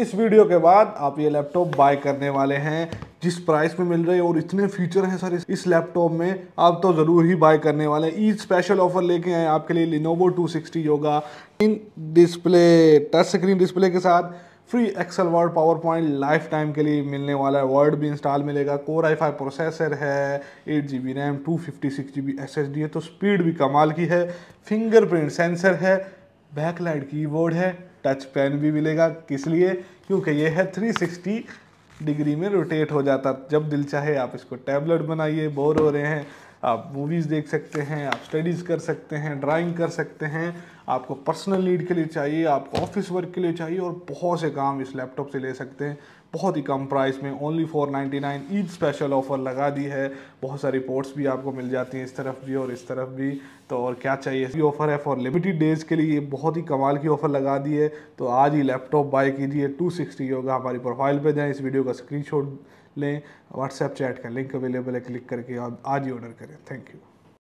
इस वीडियो के बाद आप ये लैपटॉप बाय करने वाले हैं जिस प्राइस में मिल रहे हैं और इतने फीचर हैं सर इस लैपटॉप में आप तो ज़रूर ही बाय करने वाले हैं ई स्पेशल ऑफर लेके आए आपके लिए लिनोवो 260 होगा इन डिस्प्ले टच स्क्रीन डिस्प्ले के साथ free Excel Word PowerPoint life time के लिए मिलने वाला है वर्ड भी इंस्टॉल मिलेगा कोर आई फाइव प्रोसेसर है eight G B RAM two fifty six G B S S D है तो स्पीड भी कमाल की है फिंगरप्रिंट सेंसर है बैकलाइट कीबोर्ड है टच पेन भी मिलेगा किस लिए क्योंकि ये है 360 डिग्री में रोटेट हो जाता जब दिल चाहे आप इसको टैबलेट बनाइए बोर हो रहे हैं आप मूवीज़ देख सकते हैं आप स्टडीज़ कर सकते हैं ड्राइंग कर सकते हैं आपको पर्सनल नीड के लिए चाहिए आपको ऑफिस वर्क के लिए चाहिए और बहुत से काम इस लैपटॉप से ले सकते हैं बहुत ही कम प्राइस में only four ninety nine Eid special offer लगा दी है बहुत सारी पोर्ट्स भी आपको मिल जाती हैं इस तरफ भी और इस तरफ भी तो और क्या चाहिए ये ऑफ़र है फॉर लिमिटेड डेज़ के लिए ये बहुत ही कमाल की ऑफ़र लगा दी है तो आज ही लैपटॉप बाय कीजिए टू सिक्सटी होगा हमारी प्रोफाइल पर जाएँ इस वीडियो का स्क्रीन लें व्हाट्सएप चैट का लिंक अवेलेबल है क्लिक करके आज ही ऑर्डर करें थैंक यू